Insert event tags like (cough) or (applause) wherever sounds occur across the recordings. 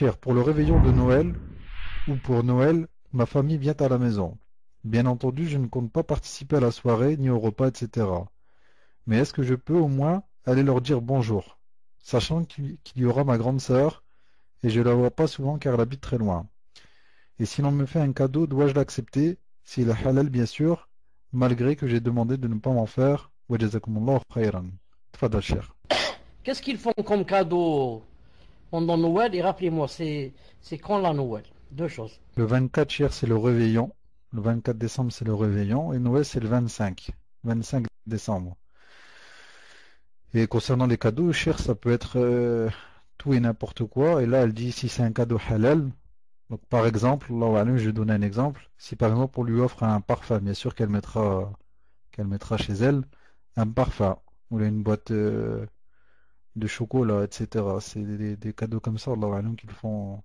Cher, pour le réveillon de Noël, ou pour Noël, ma famille vient à la maison. Bien entendu, je ne compte pas participer à la soirée, ni au repas, etc. Mais est-ce que je peux au moins aller leur dire bonjour, sachant qu'il y aura ma grande sœur, et je ne la vois pas souvent car elle habite très loin. Et si l'on me fait un cadeau, dois-je l'accepter, s'il est halal bien sûr, malgré que j'ai demandé de ne pas m'en faire, Qu'est-ce qu'ils font comme cadeau pendant Noël et rappelez-moi, c'est quand la Noël Deux choses. Le 24 Cher, c'est le réveillon. Le 24 décembre, c'est le réveillon. Et Noël, c'est le 25. 25 décembre. Et concernant les cadeaux, cher, ça peut être euh, tout et n'importe quoi. Et là, elle dit si c'est un cadeau halal. Donc, par exemple, là, je vais donner un exemple. Si par exemple, on lui offre un parfum, bien sûr qu'elle mettra, qu'elle mettra chez elle un parfum. Ou une boîte. Euh, de chocolat, etc. C'est des, cadeaux comme ça, Allah qu'ils font.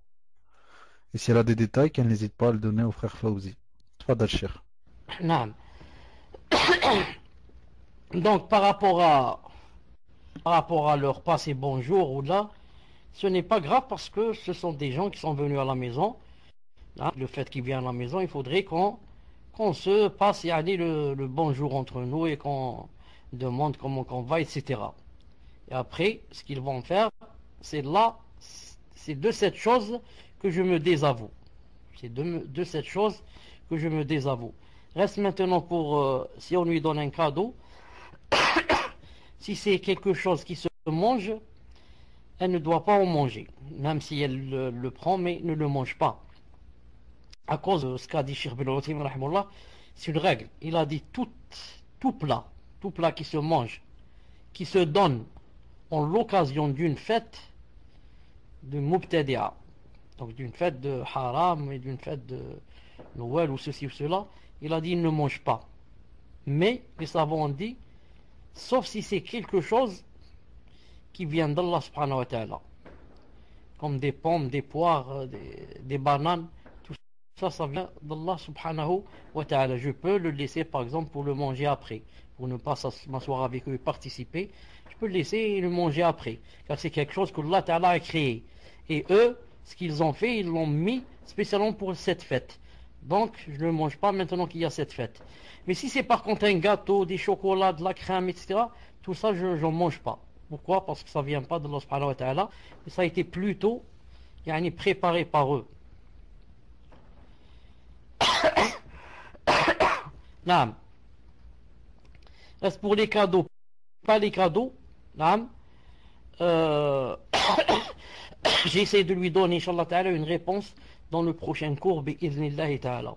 Et si elle a des détails, qu'elle n'hésite pas à le donner au frère Fawzi. Fadal Non. (coughs) Donc par rapport à par rapport à leur passé bonjour ou là, ce n'est pas grave parce que ce sont des gens qui sont venus à la maison. Hein, le fait qu'ils viennent à la maison, il faudrait qu'on se passe et aller le, le bonjour entre nous et qu'on demande comment qu'on va, etc. Et après, ce qu'ils vont faire, c'est là, c'est de cette chose que je me désavoue. C'est de, cette chose que je me désavoue. Reste maintenant pour, euh, si on lui donne un cadeau, (coughs) si c'est quelque chose qui se mange, elle ne doit pas en manger, même si elle le, prend, mais ne le mange pas. À cause de ce qu'a dit Cheikh c'est une règle. Il a dit tout, tout plat, tout plat qui se mange, qui se donne, l'occasion d'une fête de Mubtadi'a, donc d'une fête de haram et d'une fête de Noël ou ceci ou cela, il a dit ne mange pas. Mais les savants ont dit, sauf si c'est quelque chose qui vient d'Allah subhanahu wa ta'ala, comme des pommes, des poires, euh, des bananes, ça, vient d'Allah subhanahu wa ta'ala. Je peux le laisser par exemple pour le manger après, pour ne pas m'asseoir avec eux et participer. Je peux le laisser et le manger après, car c'est quelque chose que Allah ta'ala a créé. Et eux, ce qu'ils ont fait, ils l'ont mis spécialement pour cette fête. Donc, je ne mange pas maintenant qu'il y a cette fête. Mais si c'est par contre un gâteau, des chocolats, de la crème, etc., tout ça, je n'en mange pas. Pourquoi Parce que ça vient pas de subhanahu wa ta'ala, ça a été plutôt préparé par eux. Reste pour les cadeaux, pas les cadeaux. Euh, (coughs) J'essaie de lui donner, Inch'Allah une réponse dans le prochain cours, Ta'ala.